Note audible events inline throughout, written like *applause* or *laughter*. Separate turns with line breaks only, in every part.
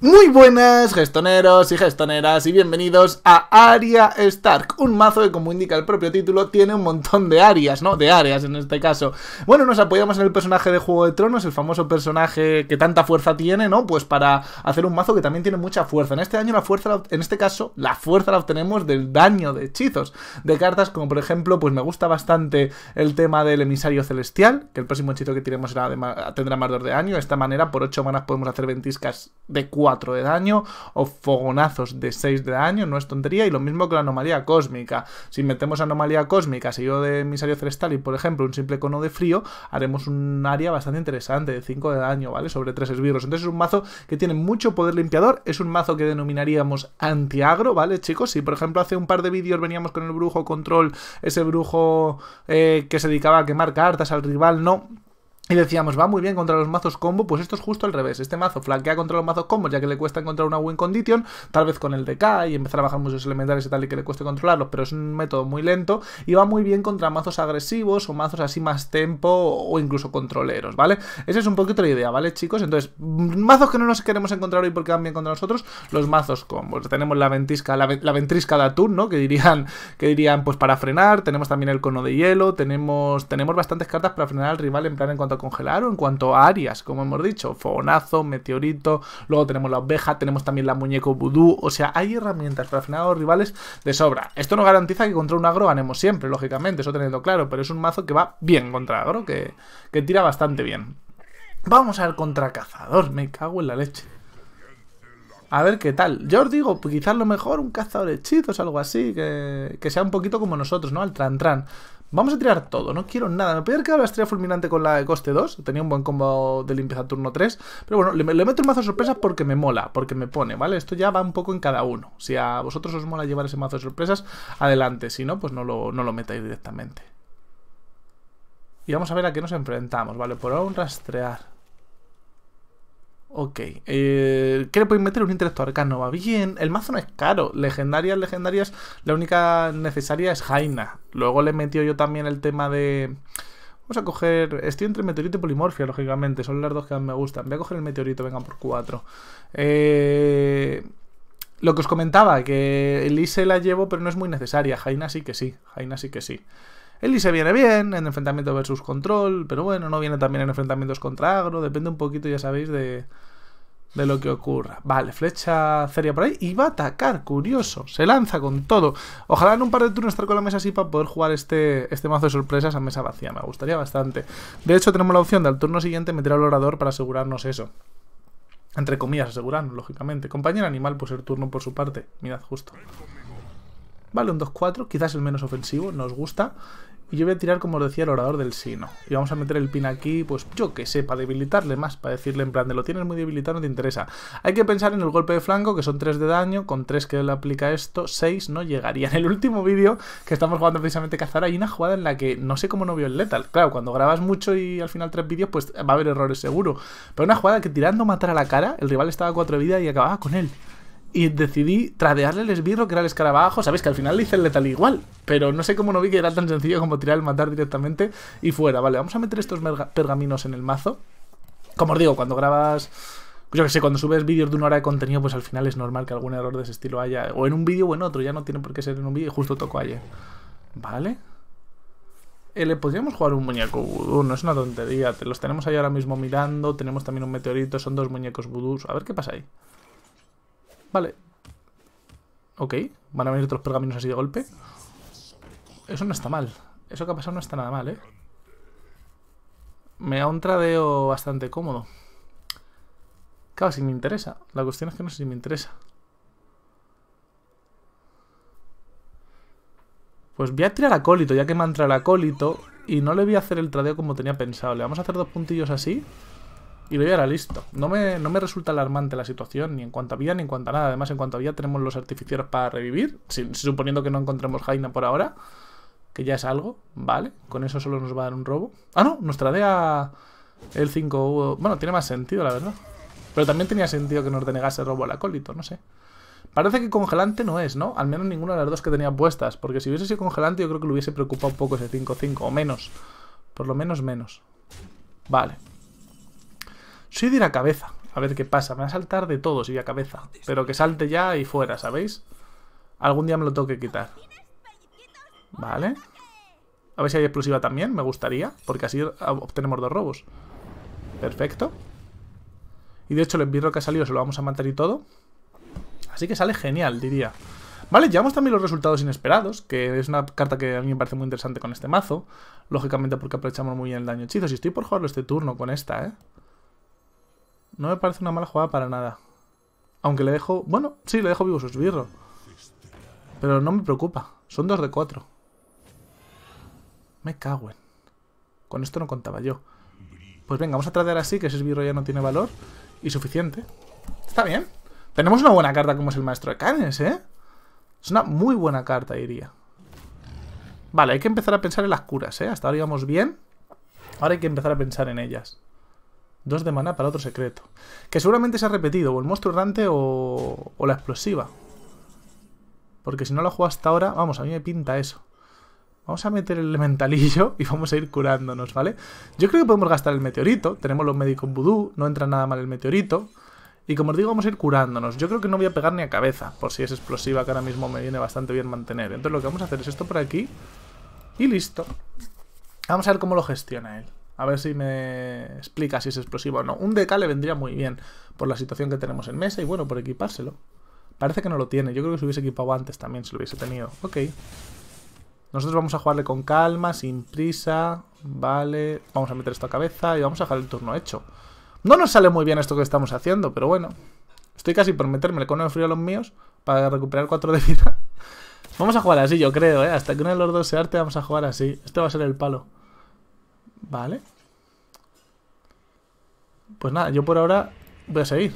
Muy buenas gestoneros y gestoneras y bienvenidos a Aria Stark, un mazo que como indica el propio título tiene un montón de áreas, ¿no? De áreas en este caso. Bueno, nos apoyamos en el personaje de Juego de Tronos, el famoso personaje que tanta fuerza tiene, ¿no? Pues para hacer un mazo que también tiene mucha fuerza. En este año la fuerza, en este caso, la fuerza la obtenemos del daño de hechizos, de cartas como por ejemplo, pues me gusta bastante el tema del emisario celestial, que el próximo hechizo que tiremos tendrá más de daño. De esta manera por 8 manas podemos hacer ventiscas de cuatro 4 de daño o fogonazos de 6 de daño, no es tontería, y lo mismo que la anomalía cósmica. Si metemos anomalía cósmica, si yo de emisario celestial y por ejemplo un simple cono de frío, haremos un área bastante interesante de 5 de daño, ¿vale? Sobre 3 esbirros. Entonces es un mazo que tiene mucho poder limpiador, es un mazo que denominaríamos antiagro, ¿vale, chicos? Si por ejemplo hace un par de vídeos veníamos con el brujo control, ese brujo eh, que se dedicaba a quemar cartas al rival, no y decíamos, va muy bien contra los mazos combo, pues esto es justo al revés. Este mazo flanquea contra los mazos combo, ya que le cuesta encontrar una win condition, tal vez con el DK y empezar a bajar muchos elementales y tal y que le cueste controlarlos, pero es un método muy lento y va muy bien contra mazos agresivos o mazos así más tempo o incluso controleros, ¿vale? Esa es un poquito la idea, ¿vale, chicos? Entonces, mazos que no nos queremos encontrar hoy porque van bien contra nosotros, los mazos combos. Tenemos la ventisca, la, ventrisca de Atún, ¿no? Que dirían, que dirían, pues para frenar, tenemos también el cono de hielo, tenemos, tenemos bastantes cartas para frenar al rival en plan en cuanto a congelar, o En cuanto a áreas, como hemos dicho, fogonazo, meteorito, luego tenemos la oveja, tenemos también la muñeco vudú. O sea, hay herramientas para frenar a los rivales de sobra. Esto no garantiza que contra un agro ganemos siempre, lógicamente, eso teniendo claro, pero es un mazo que va bien contra agro, que, tira bastante bien. Vamos a contra cazador, me cago en la leche. A ver qué tal. Yo os digo, quizás lo mejor un cazador hechizos, algo así, que, que sea un poquito como nosotros, ¿no? Al tran tran. Vamos a tirar todo, no quiero nada. Me podría quedado la estrella fulminante con la de coste 2. Tenía un buen combo de limpieza turno 3. Pero bueno, le, meto el mazo sorpresa porque me mola, porque me pone, ¿vale? Esto ya va un poco en cada uno. Si a vosotros os mola llevar ese mazo de sorpresas, adelante. Si no, pues no lo, no lo metáis directamente. Y vamos a ver a qué nos enfrentamos, ¿vale? Por ahora un rastrear. Ok. Eh, ¿Qué le podéis meter? Un intelecto arcano. Va bien. El mazo no es caro. Legendarias, legendarias. La única necesaria es Jaina. Luego le he metido yo también el tema de. Vamos a coger. Estoy entre meteorito y polimorfia, lógicamente. Son las dos que más me gustan. Voy a coger el meteorito, vengan por cuatro. Eh, lo que os comentaba, que Elise la llevo, pero no es muy necesaria. Jaina sí que sí. Jaina sí que sí se viene bien en enfrentamiento versus control, pero bueno, no viene también en enfrentamientos contra agro, depende un poquito, ya sabéis, de, lo que ocurra. Vale, flecha seria por ahí y va a atacar, curioso, se lanza con todo. Ojalá en un par de turnos estar con la mesa así para poder jugar este, este mazo de sorpresas a mesa vacía, me gustaría bastante. De hecho, tenemos la opción de al turno siguiente meter al orador para asegurarnos eso. Entre comillas, asegurarnos, lógicamente. Compañero animal, pues el turno por su parte. Mirad, justo. Vale, un 2-4, quizás el menos ofensivo, nos gusta. Y yo voy a tirar, como decía, el orador del sino. Y vamos a meter el pin aquí, pues yo que sé, para debilitarle más, para decirle en plan de lo tienes muy debilitado, no te interesa. Hay que pensar en el golpe de flanco, que son 3 de daño, con 3 que le aplica esto, 6 no llegaría. En *laughs* el último vídeo que estamos jugando precisamente Cazar hay una jugada en la que no sé cómo no vio el letal. Claro, cuando grabas mucho y al final tres vídeos, pues va a haber errores seguro. Pero una jugada que tirando matar a la cara, el rival estaba a 4 de vida y acababa con él y decidí tradearle el esbirro que era el escarabajo. Sabéis que al final le hice el letal igual, pero no sé cómo no vi que era tan sencillo como tirar el matar directamente y fuera. Vale, vamos a meter estos pergaminos en el mazo. Como os digo, cuando grabas yo que sé, cuando subes vídeos de una hora de contenido, pues al final es normal que algún error de ese estilo haya. O en un vídeo o en otro, ya no tiene por qué ser en un vídeo, justo tocó ayer. ¿Vale? Eh, le podríamos jugar un muñeco vudú, no es una tontería. los tenemos ahí ahora mismo mirando, tenemos también un meteorito, son dos muñecos vudú. A ver qué pasa ahí. Vale. Ok, van a venir otros pergaminos así de golpe. Eso no está mal. Eso que ha pasado no está nada mal, ¿eh? Me da un tradeo bastante cómodo. Claro, si me interesa. La cuestión es que no sé si me interesa. Pues voy a tirar acólito, ya que me ha entrado el acólito. Y no le voy a hacer el tradeo como tenía pensado. Le vamos a hacer dos puntillos así y lo voy listo No me, no me resulta alarmante la situación, ni en cuanto a vida, ni en cuanto a nada. Además, en cuanto a vida tenemos los artificios para revivir, suponiendo que no encontremos Jaina por ahora, que ya es algo, ¿vale? Con eso solo nos va a dar un robo. Ah, no, nos tradea el 5... Bueno, tiene más sentido, la verdad. Pero también tenía sentido que nos denegase robo al acólito, no sé. Parece que congelante no es, ¿no? Al menos ninguna de las dos que tenía puestas. Porque si hubiese sido congelante yo creo que le hubiese preocupado un poco ese 5-5. O menos. Por lo menos menos. Vale. Soy de ir a cabeza. A ver qué pasa. Me va a saltar de todo si voy a cabeza. Pero que salte ya y fuera, ¿sabéis? Algún día me lo tengo que quitar. Vale. A ver si hay explosiva también. Me gustaría. Porque así obtenemos dos robos. Perfecto. Y de hecho el envirro que ha salido se lo vamos a matar y todo. Así que sale genial, diría. Vale, llevamos también los resultados inesperados, que es una carta que a mí me parece muy interesante con este mazo. Lógicamente porque aprovechamos muy bien el daño hechizo. Si estoy por jugarlo este turno con esta, ¿eh? No me parece una mala jugada para nada. Aunque le dejo... Bueno, sí, le dejo vivo su esbirro Pero no me preocupa. Son dos de cuatro. Me cago Con esto no contaba yo. Pues venga, vamos a tratar así, que ese esbirro ya no tiene valor. Y suficiente. Está bien. Tenemos una buena carta como es el maestro de canes, ¿eh? Es una muy buena carta, diría. Vale, hay que empezar a pensar en las curas, ¿eh? Hasta ahora íbamos bien. Ahora hay que empezar a pensar en ellas. Dos de maná para otro secreto. Que seguramente se ha repetido, o el monstruo errante o, la explosiva. Porque si no lo juego hasta ahora, vamos, a mí me pinta eso. Vamos a meter el elementalillo *laughs* y vamos a ir curándonos, ¿vale? Yo creo que podemos gastar el meteorito. Tenemos los médicos vudú, no entra nada mal el meteorito. Y como os digo, vamos a ir curándonos. Yo creo que no voy a pegar ni a cabeza, por si es explosiva, que ahora mismo me viene bastante bien mantener. Entonces lo que vamos a hacer es esto por aquí. Y listo. Vamos a ver cómo lo gestiona él. A ver si me explica si es explosivo o no. Un DK le vendría muy bien por la situación que tenemos en mesa y bueno, por equipárselo. Parece que no lo tiene. Yo creo que se hubiese equipado antes también, si lo hubiese tenido. Ok. Nosotros vamos a jugarle con calma, sin prisa. Vale. Vamos a meter esto a cabeza y vamos a dejar el turno hecho. No nos sale muy bien esto que estamos haciendo, pero bueno. Estoy casi por meterme el de frío a los míos para recuperar cuatro de vida. *laughs* vamos a jugar así, yo creo, ¿eh? Hasta que uno de los dos se arte vamos a jugar así. Este va a ser el palo. Vale. Pues nada, yo por ahora voy a seguir.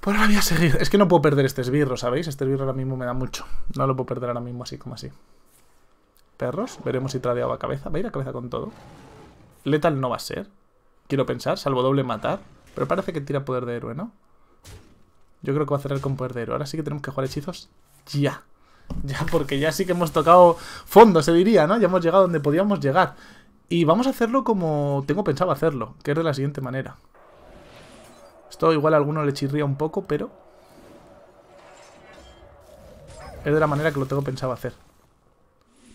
Por ahora voy a seguir. Es que no puedo perder este esbirro, ¿sabéis? Este esbirro ahora mismo me da mucho. No lo puedo perder ahora mismo así como así. Perros, veremos si tradeaba a cabeza. Va a ir a cabeza con todo. Letal no va a ser. Quiero pensar, salvo doble matar. Pero parece que tira poder de héroe, ¿no? Yo creo que va a cerrar con poder de héroe. Ahora sí que tenemos que jugar hechizos. ¡Ya! *laughs* Ya, porque ya sí que hemos tocado fondo, se diría, ¿no? Ya hemos llegado donde podíamos llegar. Y vamos a hacerlo como tengo pensado hacerlo, que es de la siguiente manera. Esto igual a alguno le chirría un poco, pero... Es de la manera que lo tengo pensado hacer.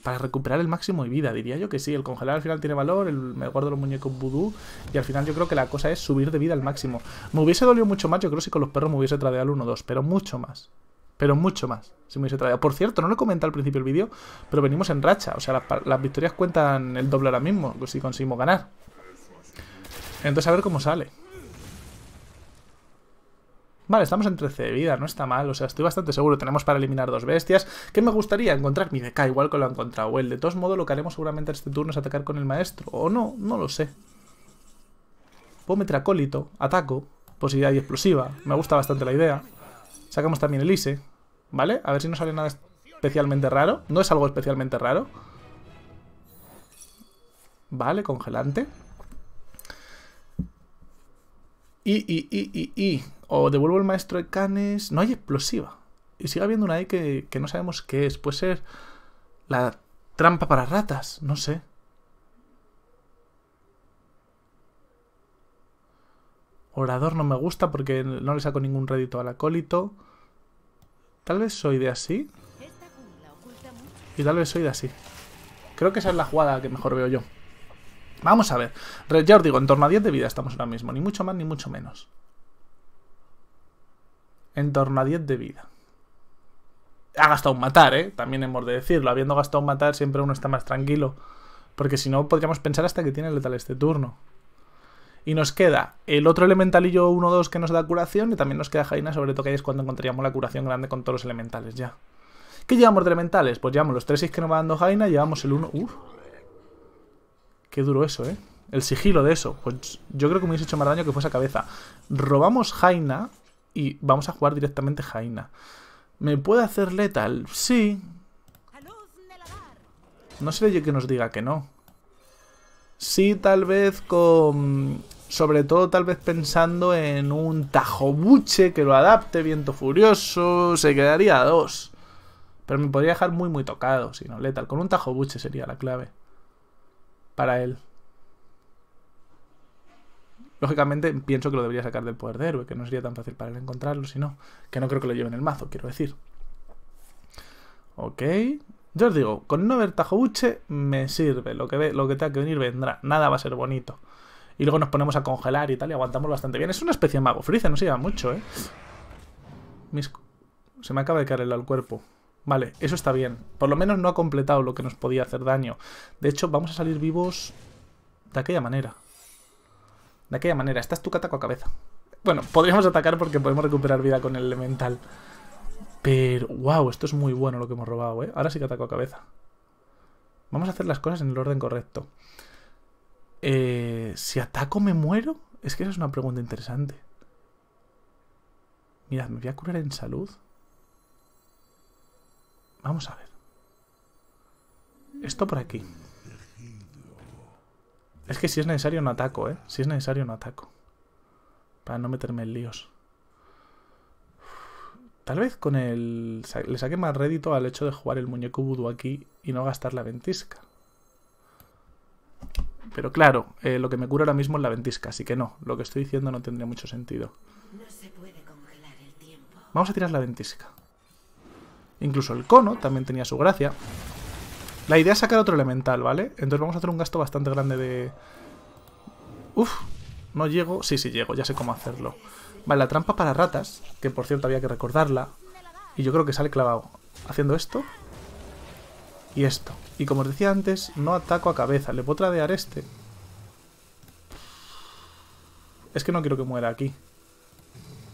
Para recuperar el máximo de vida, diría yo que sí. El congelar al final tiene valor, el, me guardo los muñecos vudú. Y al final yo creo que la cosa es subir de vida al máximo. Me hubiese dolido mucho más, yo creo, si con los perros me hubiese tradeado al 1-2, pero mucho más. Pero mucho más. Si me hubiese traído. Por cierto, no lo comenté al principio del vídeo, pero venimos en racha. O sea, las, victorias cuentan el doble ahora mismo, si conseguimos ganar. Entonces a ver cómo sale. Vale, estamos en 13 de vida, no está mal, o sea, estoy bastante seguro. Tenemos para eliminar dos bestias, que me gustaría encontrar mi DK igual que lo ha encontrado él. De todos modos, lo que haremos seguramente este turno es atacar con el maestro, o no, no lo sé. Puedo meter acólito, ataco, posibilidad y explosiva, me gusta bastante la idea. Sacamos también el ISE, ¿vale? A ver si no sale nada especialmente raro. No es algo especialmente raro. Vale, congelante. Y, y, y, y, y. O devuelvo el maestro de canes. No hay explosiva. Y sigue habiendo una ahí e que, que no sabemos qué es. Puede ser la trampa para ratas. No sé. Orador no me gusta porque no le saco ningún rédito al acólito. Tal vez soy de así. Y tal vez soy de así. Creo que esa es la jugada que mejor veo yo. Vamos a ver. Ya os digo, en torno a 10 de vida estamos ahora mismo. Ni mucho más ni mucho menos. En torno a 10 de vida. Ha gastado un matar, ¿eh? También hemos de decirlo. Habiendo gastado un matar siempre uno está más tranquilo. Porque si no, podríamos pensar hasta que tiene letal este turno. Y nos queda el otro elementalillo 1-2 que nos da curación y también nos queda Jaina, sobre todo que ahí es cuando encontraríamos la curación grande con todos los elementales ya. ¿Qué llevamos de elementales? Pues llevamos los 3-6 que nos va dando Jaina, llevamos el 1... ¡Uf! Qué duro eso, ¿eh? El sigilo de eso. Pues yo creo que me hubiese hecho más daño que fuese a cabeza. Robamos Jaina y vamos a jugar directamente Jaina. ¿Me puede hacer letal? Sí. No sé yo que nos diga que no. Sí, tal vez con sobre todo tal vez pensando en un tajobuche que lo adapte, viento furioso, se quedaría a dos. Pero me podría dejar muy muy tocado, si no, letal. Con un tajobuche sería la clave. Para él. Lógicamente pienso que lo debería sacar del poder de héroe, que no sería tan fácil para él encontrarlo, si no que no creo que lo lleven el mazo, quiero decir. Ok. Yo os digo, con no ver tajobuche me sirve. Lo que, ve, lo que tenga que venir vendrá. Nada va a ser bonito y luego nos ponemos a congelar y tal, y aguantamos bastante bien. Es una especie de mago friza, no se lleva mucho, ¿eh? Se me acaba de caer el al cuerpo. Vale, eso está bien. Por lo menos no ha completado lo que nos podía hacer daño. De hecho, vamos a salir vivos de aquella manera. De aquella manera. Esta es tu cataco a cabeza. Bueno, podríamos atacar porque podemos recuperar vida con el elemental. Pero, wow, esto es muy bueno lo que hemos robado, ¿eh? Ahora sí que ataco a cabeza. Vamos a hacer las cosas en el orden correcto. Eh, si ataco me muero. Es que esa es una pregunta interesante. Mirad, me voy a curar en salud. Vamos a ver. Esto por aquí. Es que si es necesario no ataco, ¿eh? Si es necesario no ataco. Para no meterme en líos. Tal vez con el... Le saque más rédito al hecho de jugar el muñeco vudo aquí y no gastar la ventisca. Pero claro, eh, lo que me cura ahora mismo es la ventisca, así que no, lo que estoy diciendo no tendría mucho sentido. Vamos a tirar la ventisca. Incluso el cono también tenía su gracia. La idea es sacar otro elemental, ¿vale? Entonces vamos a hacer un gasto bastante grande de... Uf, no llego. Sí, sí llego, ya sé cómo hacerlo. Vale, la trampa para ratas, que por cierto había que recordarla. Y yo creo que sale clavado. Haciendo esto, y esto. Y como os decía antes, no ataco a cabeza. ¿Le puedo tradear este? Es que no quiero que muera aquí.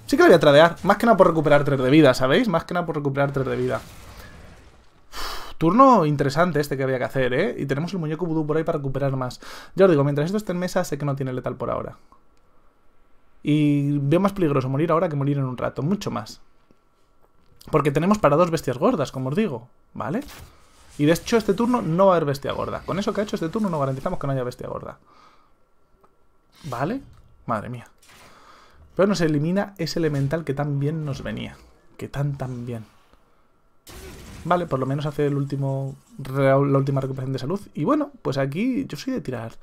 Sí que lo voy a tradear. Más que nada por recuperar 3 de vida, ¿sabéis? Más que nada por recuperar 3 de vida. turno interesante este que había que hacer, ¿eh? Y tenemos el muñeco vudú por ahí para recuperar más. Ya os digo, mientras esto esté en mesa, sé que no tiene letal por ahora. Y veo más peligroso morir ahora que morir en un rato. Mucho más. Porque tenemos para dos bestias gordas, como os digo. ¿Vale? vale y de hecho este turno no va a haber bestia gorda. Con eso que ha hecho este turno no garantizamos que no haya bestia gorda. ¿Vale? Madre mía. Pero nos elimina ese elemental que tan bien nos venía. Que tan tan bien. Vale, por lo menos hace el último, la última recuperación de salud. Y bueno, pues aquí yo soy de tirar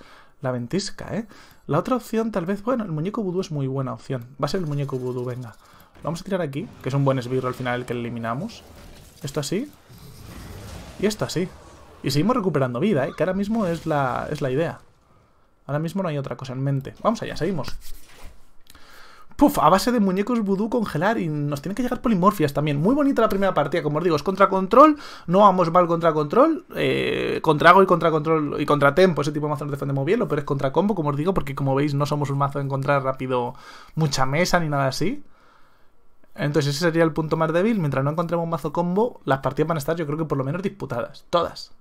la ventisca, ¿eh? La otra opción tal vez, bueno, el muñeco vudú es muy buena opción. Va a ser el muñeco vudú, venga. Lo vamos a tirar aquí, que es un buen esbirro al final el que eliminamos. Esto así, y esto así. Y seguimos recuperando vida, ¿eh? que ahora mismo es la, es la idea. Ahora mismo no hay otra cosa en mente. Vamos allá, seguimos. Puf, a base de muñecos vudú congelar y nos tiene que llegar polimorfias también. Muy bonita la primera partida, como os digo, es contra control, no vamos mal contra control, eh, contra hago y contra control y contra tempo, ese tipo de mazo nos defendemos bien, lo es contra combo, como os digo, porque como veis no somos un mazo de encontrar rápido mucha mesa ni nada así. Entonces ese sería el punto más débil. Mientras no encontremos un mazo combo, las partidas van a estar yo creo que por lo menos disputadas. Todas.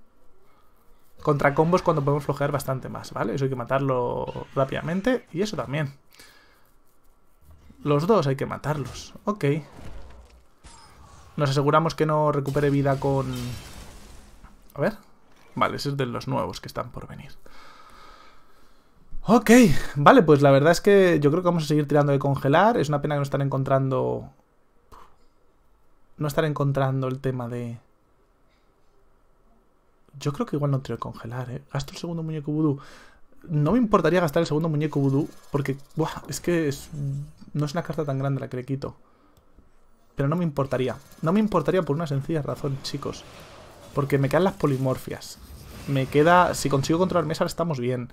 Contra combos cuando podemos flojear bastante más, ¿vale? Eso hay que matarlo rápidamente. Y eso también. Los dos hay que matarlos. Ok. Nos aseguramos que no recupere vida con... A ver. Vale, ese es de los nuevos que están por venir. Ok, vale, pues la verdad es que yo creo que vamos a seguir tirando de congelar. Es una pena que no están encontrando no estar encontrando el tema de... Yo creo que igual no tengo que congelar, ¿eh? Gasto el segundo muñeco vudú. No me importaría gastar el segundo muñeco vudú porque... Buah, es que no es una carta tan grande la que le quito. Pero no me importaría. No me importaría por una sencilla razón, chicos. Porque me quedan las polimorfias. Me queda... Si consigo controlar mesa, estamos bien.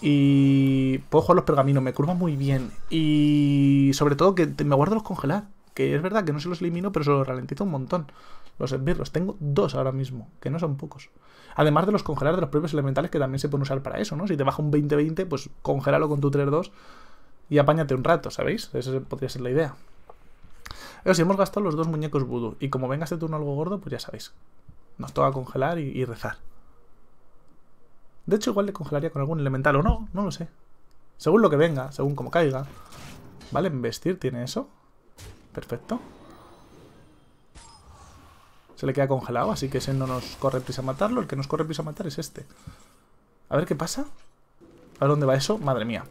Y puedo jugar los pergaminos, me curva muy bien. Y sobre todo que me guardo los congelar que es verdad que no se los elimino, pero se los ralentizo un montón. Los esbirros, tengo dos ahora mismo, que no son pocos. Además de los congelar de los propios elementales que también se pueden usar para eso, ¿no? Si te baja un 20-20, pues congélalo con tu 3-2 y apáñate un rato, ¿sabéis? Esa podría ser la idea. Pero si hemos gastado los dos muñecos voodoo y como venga este turno algo gordo, pues ya sabéis. Nos toca congelar y, rezar. De hecho, igual le congelaría con algún elemental o no, no lo sé. Según lo que venga, según como caiga. ¿Vale? ¿Vestir tiene eso? Perfecto. Se le queda congelado, así que ese no nos corre prisa matarlo. El que nos corre prisa a matar es este. A ver qué pasa. A dónde va eso. Madre mía.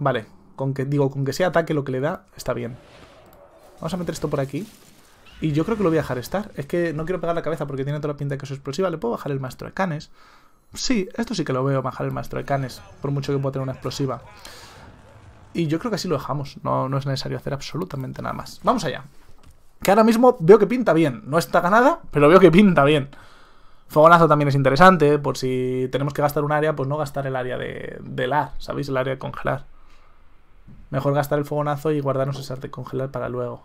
Vale. Con que, digo, con que sea ataque lo que le da, está bien. Vamos a meter esto por aquí. Y yo creo que lo voy a dejar estar. Es que no quiero pegar la cabeza porque tiene toda la pinta de que es explosiva. ¿Le puedo bajar el maestro de canes? Sí, esto sí que lo veo, bajar el maestro de canes. Por mucho que pueda tener una explosiva. Y yo creo que así lo dejamos. No, no es necesario hacer absolutamente nada más. Vamos allá. Que ahora mismo veo que pinta bien. No está ganada, pero veo que pinta bien. Fogonazo también es interesante, por si tenemos que gastar un área, pues no gastar el área de, de lar, ¿sabéis? El área de congelar. Mejor gastar el fogonazo y guardarnos ese arte de congelar para luego.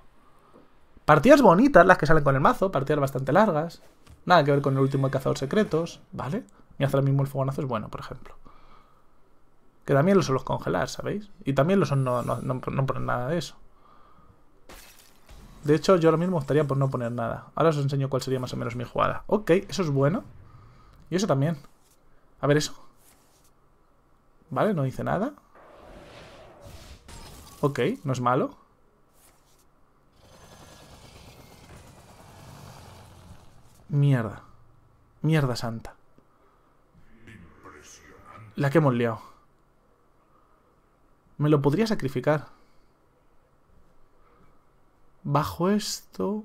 Partidas bonitas las que salen con el mazo, partidas bastante largas. Nada que ver con el último de cazador secretos, ¿vale? Y hacer el mismo el fogonazo es bueno, por ejemplo. Que también lo suelo congelar, ¿sabéis? Y también lo son no, no, poner nada de eso. De hecho, yo ahora mismo estaría por no poner nada. Ahora os enseño cuál sería más o menos mi jugada. Ok, eso es bueno. Y eso también. A ver eso. Vale, no dice nada. Ok, no es malo. Mierda. Mierda santa. La que hemos liado. Me lo podría sacrificar. Bajo esto...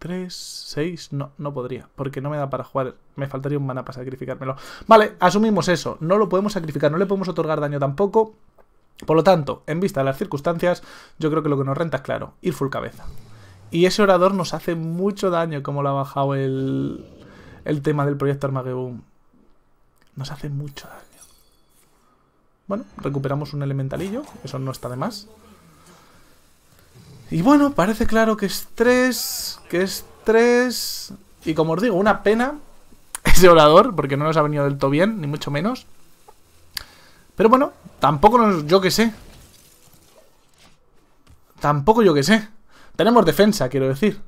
3, 6... No, no podría. Porque no me da para jugar. Me faltaría un mana para sacrificármelo. Vale, asumimos eso. No lo podemos sacrificar. No le podemos otorgar daño tampoco. Por lo tanto, en vista de las circunstancias, yo creo que lo que nos renta es claro. Ir full cabeza. Y ese orador nos hace mucho daño como lo ha bajado el, el tema del proyecto Armageddon. Nos hace mucho daño. Bueno, recuperamos un elementalillo, eso no está de más. Y bueno, parece claro que es tres, que es tres Y como os digo, una pena ese orador, porque no nos ha venido del todo bien, ni mucho menos. Pero bueno, tampoco yo que sé. Tampoco yo que sé. Tenemos defensa, quiero decir.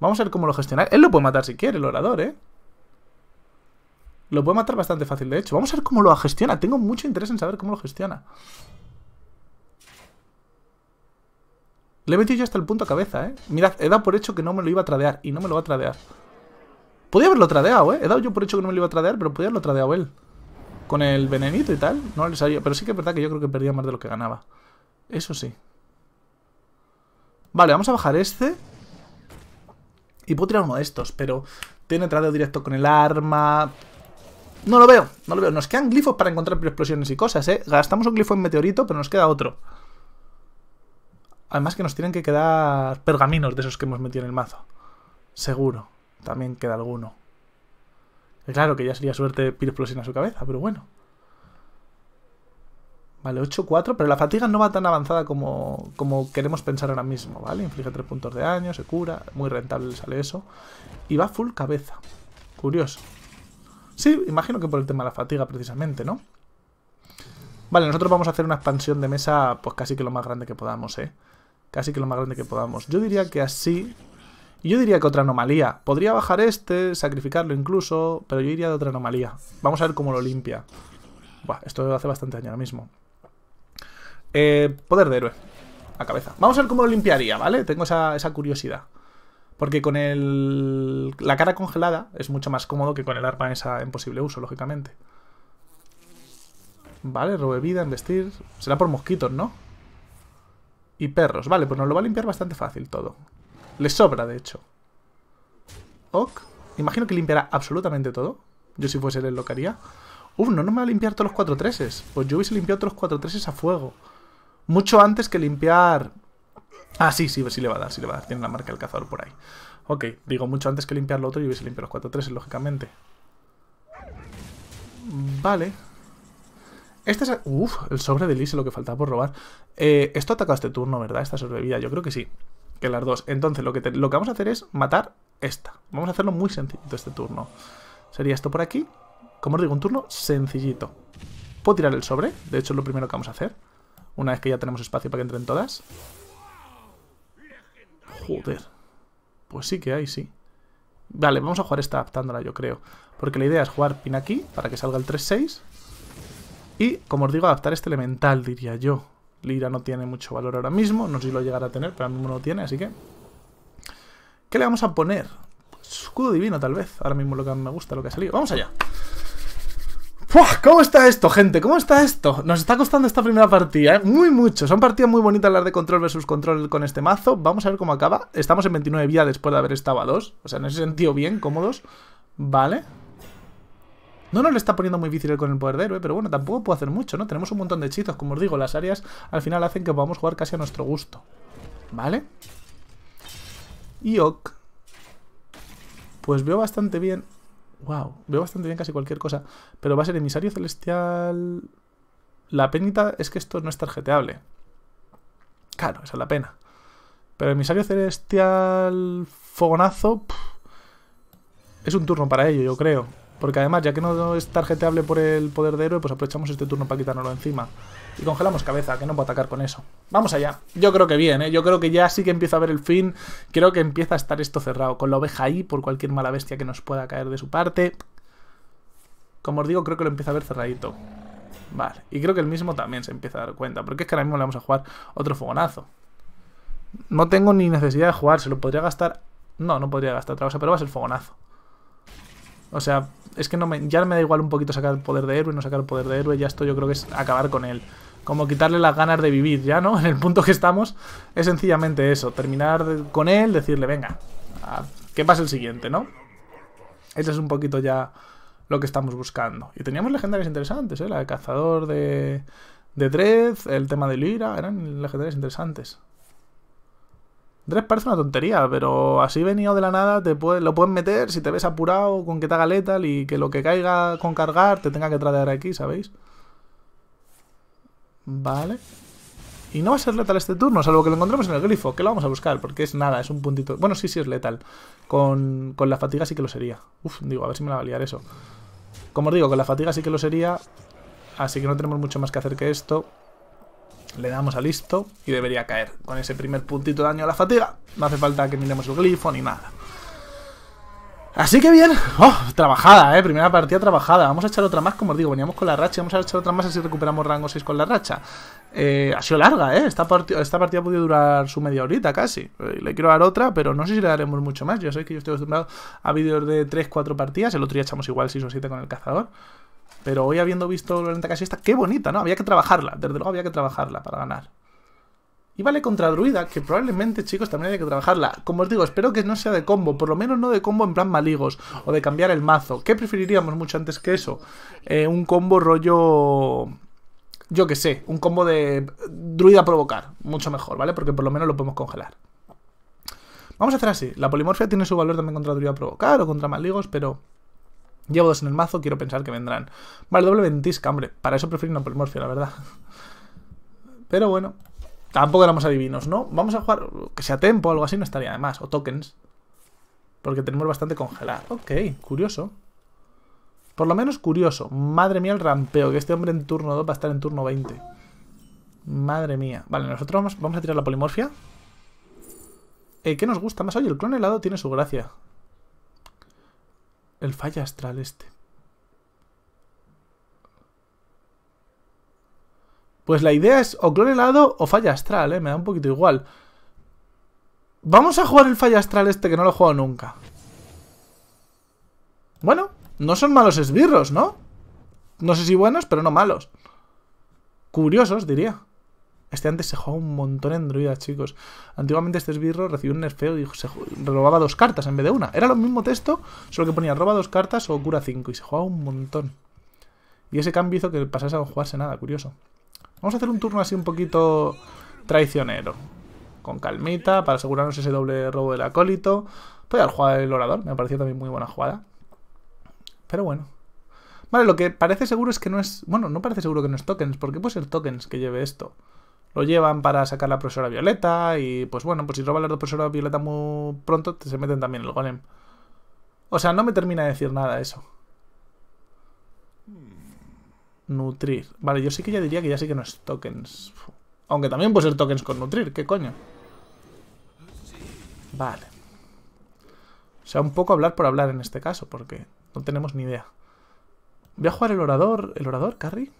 Vamos a ver cómo lo gestionar. Él lo puede matar si quiere, el orador, ¿eh? Lo puede matar bastante fácil, de hecho. Vamos a ver cómo lo gestiona. Tengo mucho interés en saber cómo lo gestiona. Le he metido ya hasta el punto a cabeza, ¿eh? Mirad, he dado por hecho que no me lo iba a tradear. Y no me lo va a tradear. Podía haberlo tradeado, ¿eh? He dado yo por hecho que no me lo iba a tradear, pero podía haberlo tradeado él. Con el venenito y tal. No le sabía. Pero sí que es verdad que yo creo que perdía más de lo que ganaba. Eso sí. Vale, vamos a bajar este. Y puedo tirar uno de estos, pero tiene tradeo directo con el arma. No lo veo, no lo veo. Nos quedan glifos para encontrar explosiones y cosas, ¿eh? Gastamos un glifo en meteorito, pero nos queda otro. Además que nos tienen que quedar pergaminos de esos que hemos metido en el mazo. Seguro. También queda alguno. claro que ya sería suerte pirexplosión a su cabeza, pero bueno. Vale, 8-4, pero la fatiga no va tan avanzada como, queremos pensar ahora mismo, ¿vale? Inflige 3 puntos de daño, se cura, muy rentable sale eso. Y va full cabeza. Curioso. Sí, imagino que por el tema de la fatiga precisamente, ¿no? Vale, nosotros vamos a hacer una expansión de mesa pues casi que lo más grande que podamos, ¿eh? Casi que lo más grande que podamos. Yo diría que así... Yo diría que otra anomalía. Podría bajar este, sacrificarlo incluso, pero yo iría de otra anomalía. Vamos a ver cómo lo limpia. Buah, esto hace bastante daño ahora mismo. Eh, poder de héroe. A cabeza. Vamos a ver cómo lo limpiaría, ¿vale? Tengo esa curiosidad. Porque con el, la cara congelada es mucho más cómodo que con el arma esa en posible uso, lógicamente. Vale, robe vida, vestir. Será por mosquitos, ¿no? Y perros. Vale, pues nos lo va a limpiar bastante fácil todo. Le sobra, de hecho. Ok. Imagino que limpiará absolutamente todo. Yo si fuese él lo haría. Uf, no, no me va a limpiar todos los cuatro treses. Pues yo hubiese limpiado todos los cuatro treses a fuego. Mucho antes que limpiar Ah, sí, sí, sí le va a dar, sí le va a dar. Tiene la marca del cazador por ahí. Ok, digo, mucho antes que limpiar lo otro, yo hubiese limpiado los 4-3, lógicamente. Vale. Este es... El... Uf, el sobre de Lise lo que faltaba por robar. Eh, esto ha atacado este turno, ¿verdad? Esta sobrevida, yo creo que sí. Que las dos. Entonces, lo que, lo que vamos a hacer es matar esta. Vamos a hacerlo muy sencillito este turno. Sería esto por aquí. Como os digo, un turno sencillito. Puedo tirar el sobre, de hecho es lo primero que vamos a hacer. Una vez que ya tenemos espacio para que entren todas. Joder. Pues sí que hay, sí. Vale, vamos a jugar esta adaptándola, yo creo. Porque la idea es jugar pin aquí para que salga el 3-6. Y, como os digo, adaptar este elemental, diría yo. Lira no tiene mucho valor ahora mismo. No sé si lo llegará a tener, pero ahora mismo no lo tiene, así que... ¿Qué le vamos a poner? Pues, escudo divino, tal vez. Ahora mismo lo que me gusta, lo que ha salido. ¡Vamos allá! ¡Fua! ¿Cómo está esto, gente? ¿Cómo está esto? Nos está costando esta primera partida, ¿eh? Muy mucho. Son partidas muy bonitas las de control versus control con este mazo. Vamos a ver cómo acaba. Estamos en 29 vía después de haber estado a 2. O sea, en ese sentido bien, cómodos. Vale. No nos le está poniendo muy difícil con el poder de héroe, pero bueno, tampoco puedo hacer mucho, ¿no? Tenemos un montón de hechizos. Como os digo, las áreas al final hacen que podamos jugar casi a nuestro gusto. ¿Vale? Y ok. Pues veo bastante bien Wow, veo bastante bien casi cualquier cosa. Pero va a ser emisario celestial... La pena es que esto no es tarjeteable. Claro, esa es la pena. Pero emisario celestial... Fogonazo... es un turno para ello, yo creo. Porque además, ya que no es tarjeteable por el poder de héroe, pues aprovechamos este turno para quitárnoslo encima. Y congelamos cabeza, que no puedo atacar con eso. Vamos allá. Yo creo que bien, ¿eh? Yo creo que ya sí que empieza a ver el fin. Creo que empieza a estar esto cerrado. Con la oveja ahí, por cualquier mala bestia que nos pueda caer de su parte. Como os digo, creo que lo empieza a ver cerradito. Vale. Y creo que el mismo también se empieza a dar cuenta. Porque es que ahora mismo le vamos a jugar otro fogonazo. No tengo ni necesidad de jugar. Se lo podría gastar... No, no podría gastar otra cosa, pero va a ser fogonazo. O sea, es que no me, ya me da igual un poquito sacar el poder de héroe, no sacar el poder de héroe, ya esto yo creo que es acabar con él. Como quitarle las ganas de vivir ya, ¿no? *laughs* En el punto que estamos es sencillamente eso, terminar con él, decirle, venga, que pase el siguiente, ¿no? Ese es un poquito ya lo que estamos buscando. Y teníamos legendarias interesantes, ¿eh? La de cazador de, de Dredd, el tema de Lira, eran legendarias interesantes tres parece una tontería, pero así venido de la nada te lo puedes meter si te ves apurado con que te haga letal y que lo que caiga con cargar te tenga que traer aquí, ¿sabéis? Vale. Y no va a ser letal este turno, salvo que lo encontremos en el grifo, que lo vamos a buscar, porque es nada, es un puntito... Bueno, sí, sí es letal. Con, con la fatiga sí que lo sería. Uf, digo, a ver si me la va a liar eso. Como os digo, con la fatiga sí que lo sería, así que no tenemos mucho más que hacer que esto. Le damos a listo y debería caer con ese primer puntito de daño a la fatiga. No hace falta que miremos el glifo ni nada. Así que bien, oh, trabajada, eh, primera partida trabajada. Vamos a echar otra más, como os digo, veníamos con la racha, vamos a echar otra más así recuperamos rango 6 con la racha. Eh, ha sido larga, eh, esta, esta partida ha podido durar su media horita casi. Eh, le quiero dar otra, pero no sé si le daremos mucho más. Yo sé que yo estoy acostumbrado a vídeos de 3-4 partidas, el otro día echamos igual 6 o 7 con el cazador. Pero hoy habiendo visto la lenta esta, qué bonita, ¿no? Había que trabajarla, desde luego había que trabajarla para ganar. Y vale contra Druida, que probablemente, chicos, también hay que trabajarla. Como os digo, espero que no sea de combo, por lo menos no de combo en plan maligos, o de cambiar el mazo. ¿Qué preferiríamos mucho antes que eso? Eh, un combo rollo... Yo qué sé, un combo de Druida provocar, mucho mejor, ¿vale? Porque por lo menos lo podemos congelar. Vamos a hacer así, la polimorfia tiene su valor también contra Druida provocar o contra maligos, pero... Llevo dos en el mazo, quiero pensar que vendrán. Vale, doble ventisca, hombre. Para eso prefiero una polimorfia, la verdad. Pero bueno, tampoco éramos adivinos, ¿no? Vamos a jugar, que sea tempo o algo así, no estaría de más. O tokens. Porque tenemos bastante congelado. Ok, curioso. Por lo menos curioso. Madre mía el rampeo, que este hombre en turno 2 va a estar en turno 20. Madre mía. Vale, nosotros vamos, a tirar la polimorfia. Eh, ¿Qué nos gusta más? Oye, el clon helado tiene su gracia el falla astral este. Pues la idea es o clon helado o fallastral, astral, ¿eh? Me da un poquito igual. Vamos a jugar el fallastral astral este que no lo he jugado nunca. Bueno, no son malos esbirros, ¿no? No sé si buenos, pero no malos. Curiosos, diría. Este antes se jugaba un montón en druidas, chicos. Antiguamente este esbirro recibió un nerfeo y se robaba dos cartas en vez de una. Era lo mismo texto, solo que ponía roba dos cartas o cura cinco. Y se jugaba un montón. Y ese cambio hizo que pasase a no jugarse nada, curioso. Vamos a hacer un turno así un poquito traicionero. Con calmita, para asegurarnos ese doble robo del acólito. Voy al jugar el orador, me pareció también muy buena jugada. Pero bueno. Vale, lo que parece seguro es que no es... Bueno, no parece seguro que no es tokens, porque puede ser tokens que lleve esto lo llevan para sacar la profesora Violeta y pues bueno, pues si roban la profesora Violeta muy pronto te se meten también el golem. O sea, no me termina de decir nada eso. Hmm. Nutrir. Vale, yo sí que ya diría que ya sí que no es tokens. Aunque también puede ser tokens con nutrir, ¿qué coño? Vale. O sea, un poco hablar por hablar en este caso, porque no tenemos ni idea. Voy a jugar el orador. ¿El orador, Carry?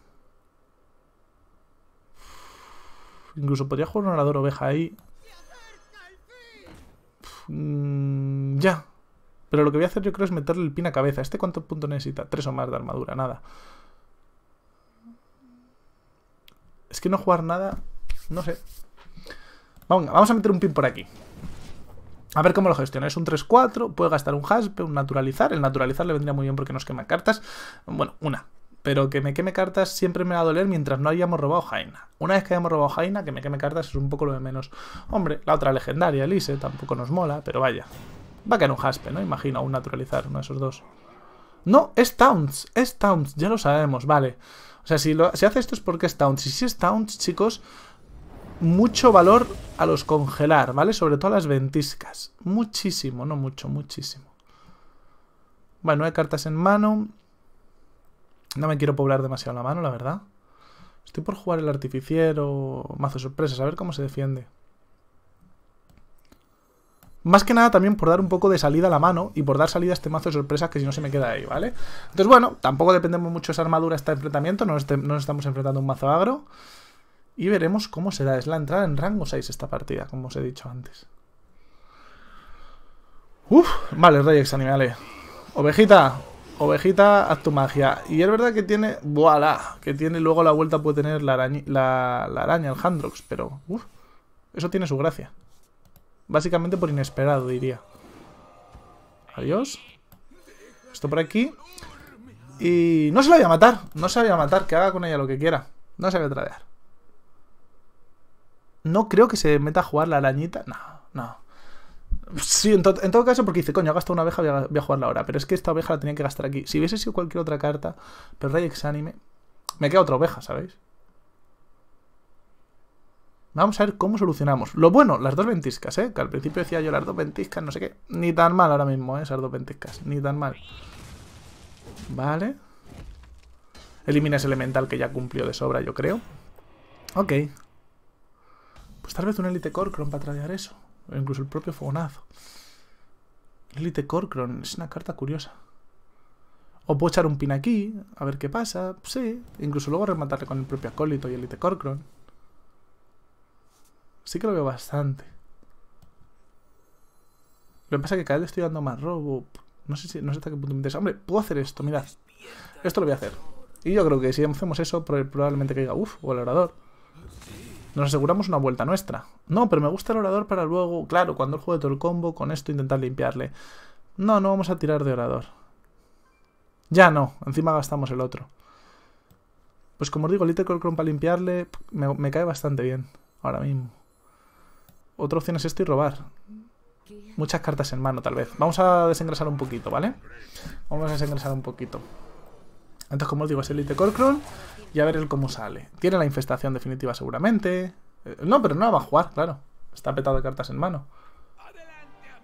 Incluso podría jugar un orador oveja ahí. Mm, ya. Pero lo que voy a hacer yo creo es meterle el pin a cabeza. ¿Este cuánto punto necesita? Tres o más de armadura, nada. Es que no jugar nada... No sé. vamos a meter un pin por aquí. A ver cómo lo gestiona. Es un 3-4, puede gastar un hasp un naturalizar. El naturalizar le vendría muy bien porque nos quema cartas. Bueno, una pero que me queme cartas siempre me va a doler mientras no hayamos robado Jaina. Una vez que hayamos robado Jaina, que me queme cartas es un poco lo de menos. Hombre, la otra legendaria, Elise, tampoco nos mola, pero vaya. Va a quedar un Haspe, ¿no? Imagino, un naturalizar, uno de esos dos. No, es Towns, es Towns, ya lo sabemos, vale. O sea, si, lo, hace esto es porque es Towns. Y si es Towns, chicos, mucho valor a los congelar, ¿vale? Sobre todo a las ventiscas. Muchísimo, no mucho, muchísimo. Bueno, hay cartas en mano. No me quiero poblar demasiado la mano, la verdad. Estoy por jugar el artificiero, mazo sorpresas, a ver cómo se defiende. Más que nada también por dar un poco de salida a la mano y por dar salida a este mazo de sorpresas que si no se me queda ahí, ¿vale? Entonces, bueno, tampoco dependemos mucho de esa armadura, este enfrentamiento, no, nos estamos enfrentando a un mazo agro. Y veremos cómo será. Es la entrada en rango 6 esta partida, como os he dicho antes. Uf, vale, Reyes, animales Ovejita, Ovejita, haz tu magia. Y es verdad que tiene... voilà Que tiene luego la vuelta puede tener la, araña, el Handrox, pero... eso tiene su gracia. Básicamente por inesperado, diría. Adiós. Esto por aquí. Y no se la voy a matar. No se la voy a matar. Que haga con ella lo que quiera. No se la voy a tradear. No creo que se meta a jugar la arañita. No, no. Sí, en, todo caso, porque dice, coño, ha gastado una oveja, voy a, jugarla ahora. Pero es que esta oveja la tenía que gastar aquí. Si hubiese sido cualquier otra carta, pero Rey Exánime, me queda otra oveja, ¿sabéis? Vamos a ver cómo solucionamos. Lo bueno, las dos ventiscas, ¿eh? Que al principio decía yo las dos ventiscas, no sé qué. Ni tan mal ahora mismo, ¿eh? Esas dos ventiscas. Ni tan mal. Vale. Elimina ese elemental que ya cumplió de sobra, yo creo. Ok. Pues tal vez un Elite Core para traer eso incluso el propio fogonazo. Elite Corcron, es una carta curiosa. O puedo echar un pin aquí, a ver qué pasa. Sí, incluso luego rematarle con el propio acólito y Elite Corcron. Sí que lo veo bastante. Lo que pasa es que cada vez estoy dando más robo. No sé, si, no sé hasta qué punto me interesa. Hombre, puedo hacer esto, mirad. Esto lo voy a hacer. Y yo creo que si hacemos eso, probablemente caiga, uff, o el orador. Nos aseguramos una vuelta nuestra. No, pero me gusta el orador para luego... Claro, cuando el juego todo el combo, con esto intentar limpiarle. No, no vamos a tirar de orador. Ya no, encima gastamos el otro. Pues como os digo, el Little para limpiarle me, me, cae bastante bien ahora mismo. Otra opción es esto y robar. Muchas cartas en mano, tal vez. Vamos a desengrasar un poquito, ¿vale? Vamos a desengrasar un poquito. Entonces, como os digo, es Elite Corcron y a ver él cómo sale. Tiene la infestación definitiva seguramente. Eh, no, pero no la va a jugar, claro. Está petado de cartas en mano.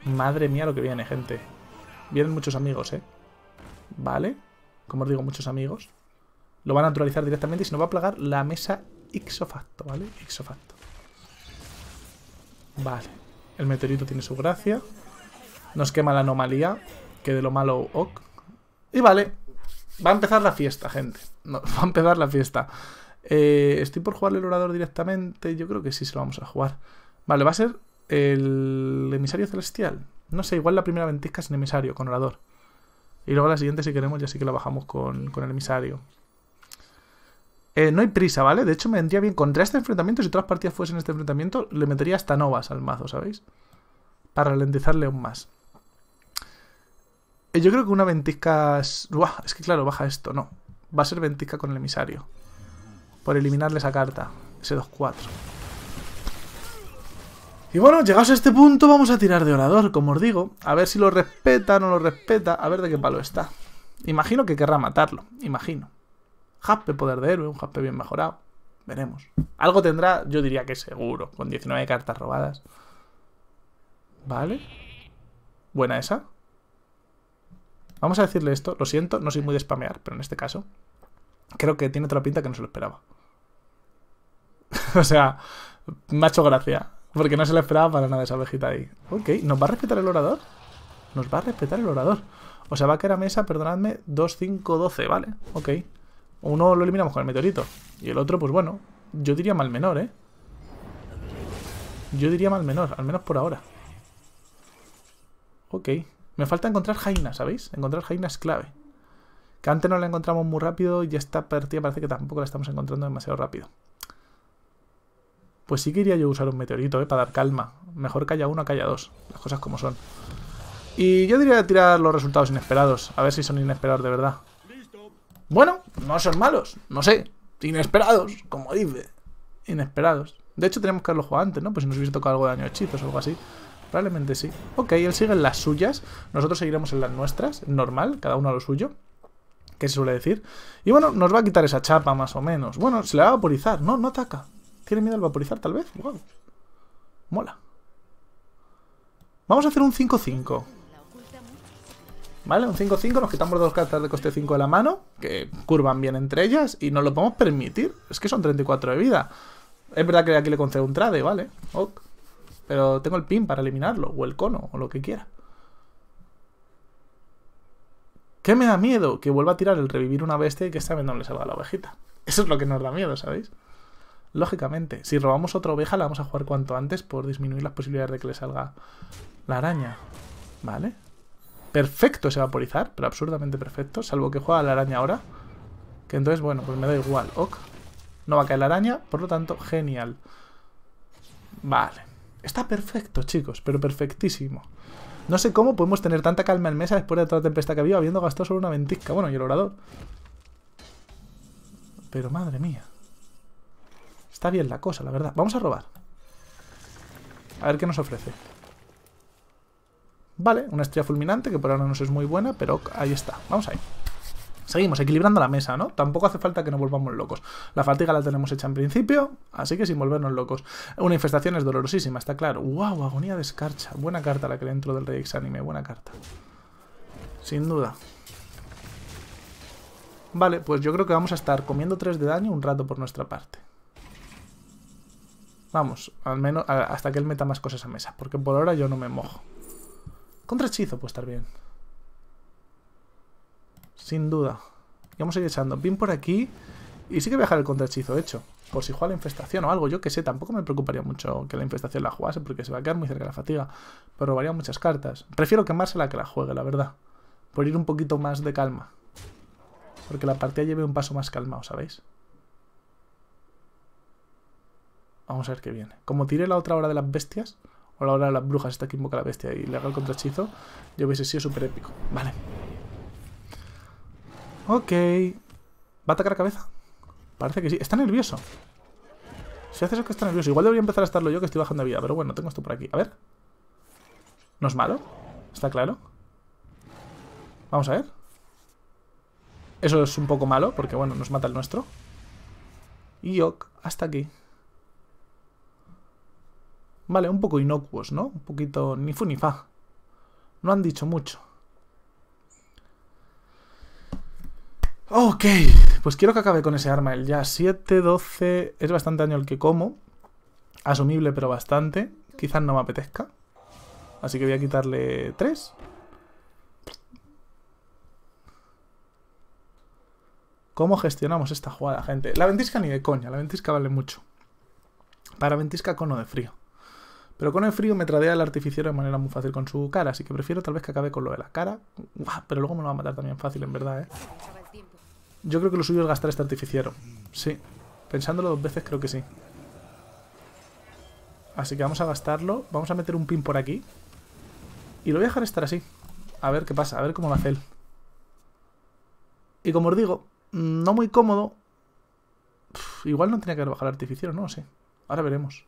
Madre mía lo que viene, gente. Vienen muchos amigos, ¿eh? Vale. Como os digo, muchos amigos. Lo va a naturalizar directamente y se nos va a plagar la mesa Ixofacto, ¿vale? Ixofacto. Vale. El meteorito tiene su gracia. Nos quema la anomalía, que de lo malo ok. Y vale, Va a empezar la fiesta, gente. *laughs* va a empezar la fiesta. Eh, estoy por jugarle el orador directamente. Yo creo que sí se lo vamos a jugar. Vale, va a ser el emisario celestial. No sé, igual la primera ventisca es emisario, con orador. Y luego la siguiente, si queremos, ya sí que la bajamos con, el emisario. Eh, no hay prisa, ¿vale? De hecho, me vendría bien contra este enfrentamiento. Si todas las partidas fuesen este enfrentamiento, le metería hasta novas al mazo, ¿sabéis? Para ralentizarle aún más. Eh, yo creo que una ventisca. Es, es que claro, baja esto, no. Va a ser ventisca con el emisario. Por eliminarle esa carta. Ese 2-4. Y bueno, llegados a este punto, vamos a tirar de orador, como os digo. A ver si lo respeta, no lo respeta. A ver de qué palo está. Imagino que querrá matarlo. Imagino. Jaspe poder de héroe, un jaspe bien mejorado. Veremos. Algo tendrá, yo diría que seguro, con 19 cartas robadas. Vale. Buena esa. Vamos a decirle esto, lo siento, no soy muy de spamear, pero en este caso creo que tiene otra pinta que no se lo esperaba. *laughs* o sea, me ha hecho gracia, porque no se lo esperaba para nada esa ovejita ahí. Ok, ¿nos va a respetar el orador? Nos va a respetar el orador. O sea, va a caer a mesa, perdonadme, 2, 5, 12, ¿vale? Ok. Uno lo eliminamos con el meteorito. Y el otro, pues bueno, yo diría mal menor, ¿eh? Yo diría mal menor, al menos por ahora. Ok. Me falta encontrar Jaina, ¿sabéis? Encontrar Jaina es clave. Que antes no la encontramos muy rápido y esta partida parece que tampoco la estamos encontrando demasiado rápido. Pues sí quería yo usar un meteorito, ¿eh? Para dar calma. Mejor que haya uno que haya dos. Las cosas como son. Y yo diría tirar los resultados inesperados. A ver si son inesperados de verdad. Bueno, no son malos. No sé. Inesperados, como dice. Inesperados. De hecho, tenemos que haberlo jugado antes, ¿no? Pues si nos hubiese tocado algo de daño hechizos o algo así. Probablemente sí. Ok, él sigue en las suyas, nosotros seguiremos en las nuestras, normal, cada uno a lo suyo. ¿Qué se suele decir. Y bueno, nos va a quitar esa chapa más o menos. Bueno, se le va a vaporizar. No, no ataca. ¿Tiene miedo al vaporizar tal vez? Wow. Mola. Vamos a hacer un 5-5. ¿Vale? Un 5-5, nos quitamos dos cartas de coste 5 de la mano, que curvan bien entre ellas, y nos lo podemos permitir. Es que son 34 de vida. Es verdad que aquí le concedo un trade, ¿vale? Ok. Pero tengo el pin para eliminarlo, o el cono, o lo que quiera. ¿Qué me da miedo? Que vuelva a tirar el revivir una bestia y que esta vez no le salga la ovejita. *laughs* Eso es lo que nos da miedo, ¿sabéis? Lógicamente, si robamos otra oveja la vamos a jugar cuanto antes por disminuir las posibilidades de que le salga la araña. ¿Vale? Perfecto ese vaporizar, pero absurdamente perfecto, salvo que juega la araña ahora. Que entonces, bueno, pues me da igual. Ok. No va a caer la araña, por lo tanto, genial. Vale. Está perfecto, chicos, pero perfectísimo. No sé cómo podemos tener tanta calma en mesa después de toda la tempestad que había, habiendo gastado solo una ventisca. Bueno, y el orador. Pero madre mía. Está bien la cosa, la verdad. Vamos a robar. A ver qué nos ofrece. Vale, una estrella fulminante que por ahora no es muy buena, pero ahí está. Vamos ahí. Seguimos equilibrando la mesa, ¿no? Tampoco hace falta que nos volvamos locos. La fatiga la tenemos hecha en principio, así que sin volvernos locos. Una infestación es dolorosísima, está claro. ¡Wow! Agonía de escarcha. Buena carta la que le entró del Rey Exánime. Buena carta. Sin duda. Vale, pues yo creo que vamos a estar comiendo 3 de daño un rato por nuestra parte. Vamos, al menos hasta que él meta más cosas a mesa, porque por ahora yo no me mojo. Contra hechizo puede estar bien sin duda. Y vamos a ir echando bien por aquí. Y sí que voy a dejar el contrahechizo hecho. Por si juega la infestación o algo, yo que sé, tampoco me preocuparía mucho que la infestación la jugase porque se va a quedar muy cerca de la fatiga. Pero robaría muchas cartas. Prefiero la que la juegue, la verdad. Por ir un poquito más de calma. Porque la partida lleve un paso más calmado, ¿sabéis? Vamos a ver qué viene. Como tiré la otra hora de las bestias, o la hora de las brujas, esta que invoca la bestia y le haga el contrahechizo, yo Sí, es súper épico. Vale. Ok. ¿Va a atacar a cabeza? Parece que sí. Está nervioso. Si haces eso que está nervioso. Igual debería empezar a estarlo yo que estoy bajando de vida. Pero bueno, tengo esto por aquí. A ver. ¿No es malo? ¿Está claro? Vamos a ver. Eso es un poco malo, porque bueno, nos mata el nuestro. Y ok, hasta aquí. Vale, un poco inocuos, ¿no? Un poquito ni fu ni fa. No han dicho mucho. Ok, pues quiero que acabe con ese arma. El ya 7, 12... Es bastante daño el que como. Asumible, pero bastante. Quizás no me apetezca. Así que voy a quitarle 3. ¿Cómo gestionamos esta jugada, gente? La ventisca ni de coña. La ventisca vale mucho. Para ventisca, cono de frío. Pero con el frío me tradea el artificiero de manera muy fácil con su cara, así que prefiero tal vez que acabe con lo de la cara. pero luego me lo va a matar también fácil, en verdad, ¿eh? Yo creo que lo suyo es gastar este artificiero. Sí. Pensándolo dos veces creo que sí. Así que vamos a gastarlo. Vamos a meter un pin por aquí. Y lo voy a dejar estar así. A ver qué pasa, a ver cómo lo hace él. Y como os digo, no muy cómodo. igual no tenía que bajar el artificiero, no Sí. sé. Ahora veremos.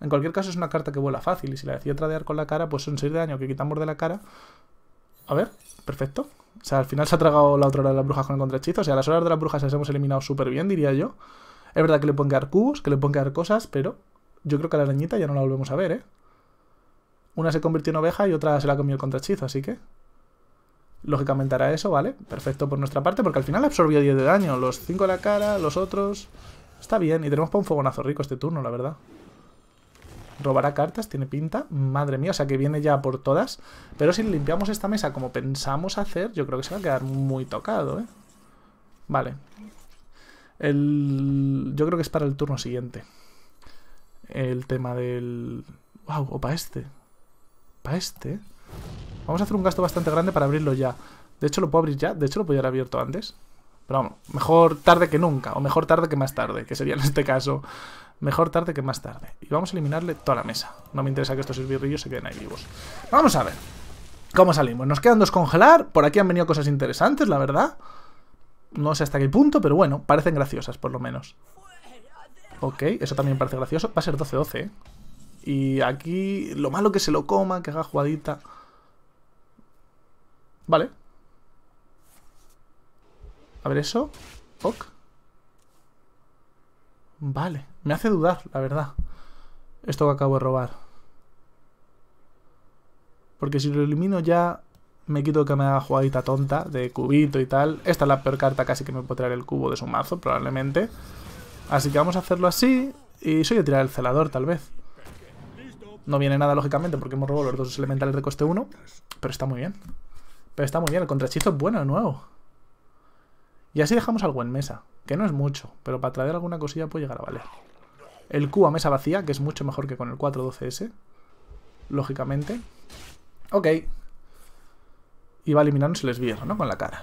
En cualquier caso es una carta que vuela fácil. Y si la decía tradear con la cara, pues son 6 de daño que quitamos de la cara. A ver, perfecto. O sea, al final se ha tragado la otra hora de las brujas con el contrahechizo. O sea, las horas de las brujas las hemos eliminado súper bien, diría yo. Es verdad que le pueden quedar cubos, que le pueden quedar cosas, pero yo creo que a la arañita ya no la volvemos a ver, ¿eh? Una se convirtió en oveja y otra se la comió el contrahechizo, así que... Lógicamente hará eso, ¿vale? Perfecto por nuestra parte, porque al final absorbió 10 de daño. Los 5 de la cara, los otros... Está bien, y tenemos para un fogonazo rico este turno, la verdad robará cartas, tiene pinta. Madre mía, o sea que viene ya por todas. Pero si limpiamos esta mesa como pensamos hacer, yo creo que se va a quedar muy tocado, ¿eh? Vale. El... Yo creo que es para el turno siguiente. El tema del... ¡Wow! O para este. Para este. Vamos a hacer un gasto bastante grande para abrirlo ya. De hecho, lo puedo abrir ya. De hecho, lo podía haber abierto antes. Pero vamos, mejor tarde que nunca. O mejor tarde que más tarde, que sería en este caso. Mejor tarde que más tarde. Y vamos a eliminarle toda la mesa. No me interesa que estos esbirrillos se queden ahí vivos. Vamos a ver. ¿Cómo salimos? Nos quedan dos congelar. Por aquí han venido cosas interesantes, la verdad. No sé hasta qué punto, pero bueno, parecen graciosas, por lo menos. Ok, eso también parece gracioso. Va a ser 12-12, ¿eh? Y aquí, lo malo que se lo coma, que haga jugadita. Vale. A ver eso. Ok. Vale, me hace dudar, la verdad. Esto que acabo de robar. Porque si lo elimino ya me quito que me haga jugadita tonta de cubito y tal. Esta es la peor carta casi que me puede traer el cubo de su mazo, probablemente. Así que vamos a hacerlo así y soy de tirar el celador, tal vez. No viene nada, lógicamente, porque hemos robado los dos elementales de coste 1, pero está muy bien. Pero está muy bien, el contrachizo es bueno de nuevo. Y así dejamos algo en mesa. Que no es mucho, pero para traer alguna cosilla puede llegar a valer. El Q a mesa vacía, que es mucho mejor que con el 412S. Lógicamente. Ok. Y va eliminarnos el esbirro, ¿no? Con la cara.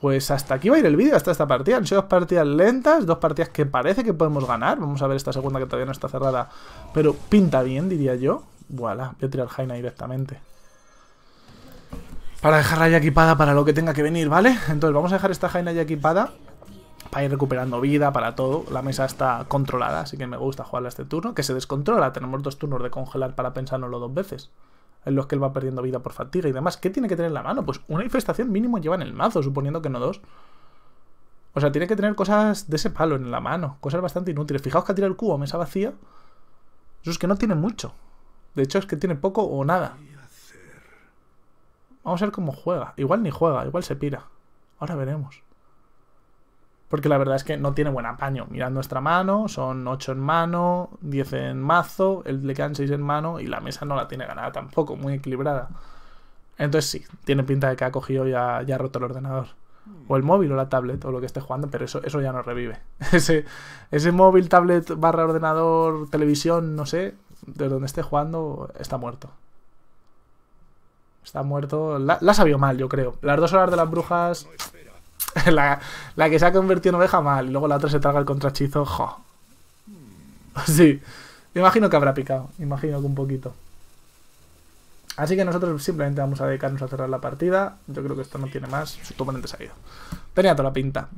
Pues hasta aquí va a ir el vídeo, hasta esta partida. Han sido dos partidas lentas, dos partidas que parece que podemos ganar. Vamos a ver esta segunda que todavía no está cerrada, pero pinta bien, diría yo. Voilà, voy a tirar Jaina directamente. Para dejarla ya equipada para lo que tenga que venir, ¿vale? Entonces vamos a dejar esta jaina ya equipada para ir recuperando vida, para todo. La mesa está controlada, así que me gusta jugarla este turno. Que se descontrola, tenemos dos turnos de congelar para pensárnoslo dos veces. En los que él va perdiendo vida por fatiga y demás. ¿Qué tiene que tener en la mano? Pues una infestación mínimo lleva en el mazo, suponiendo que no dos. O sea, tiene que tener cosas de ese palo en la mano, cosas bastante inútiles. Fijaos que ha tirado el cubo, mesa vacía. Eso es que no tiene mucho. De hecho, es que tiene poco o nada. Vamos a ver cómo juega. Igual ni juega, igual se pira. Ahora veremos. Porque la verdad es que no tiene buen apaño. Mirad nuestra mano, son 8 en mano, 10 en mazo, el le quedan 6 en mano y la mesa no la tiene ganada tampoco, muy equilibrada. Entonces sí, tiene pinta de que ha cogido y ha, ya roto el ordenador. O el móvil o la tablet o lo que esté jugando, pero eso, eso ya no revive. *laughs* Ese, ese móvil, tablet, barra ordenador, televisión, no sé, de donde esté jugando, está muerto. Está muerto. La, sabió mal, yo creo. Las dos horas de las brujas. *laughs* la, que se ha convertido en oveja mal. Y luego la otra se traga el contrachizo. Jo. *laughs* Sí. Imagino que habrá picado. Imagino que un poquito. Así que nosotros simplemente vamos a dedicarnos a cerrar la partida. Yo creo que esto no tiene más. Su oponente se ha ido. Tenía toda la pinta.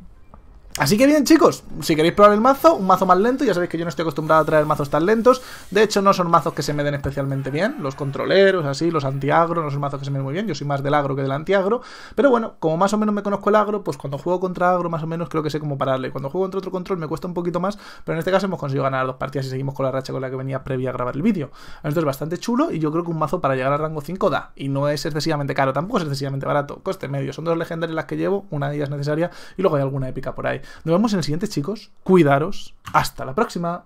Así que bien chicos, si queréis probar el mazo, un mazo más lento, ya sabéis que yo no estoy acostumbrado a traer mazos tan lentos, de hecho no son mazos que se me den especialmente bien, los controleros, así, los antiagro, no son mazos que se me den muy bien, yo soy más del agro que del antiagro, pero bueno, como más o menos me conozco el agro, pues cuando juego contra agro más o menos creo que sé cómo pararle, cuando juego contra otro control me cuesta un poquito más, pero en este caso hemos conseguido ganar dos partidas y seguimos con la racha con la que venía previa a grabar el vídeo, esto es bastante chulo y yo creo que un mazo para llegar al rango 5 da, y no es excesivamente caro, tampoco es excesivamente barato, coste medio, son dos legendarias las que llevo, una de ellas necesaria y luego hay alguna épica por ahí. Nos vemos en el siguiente, chicos. Cuidaros. Hasta la próxima.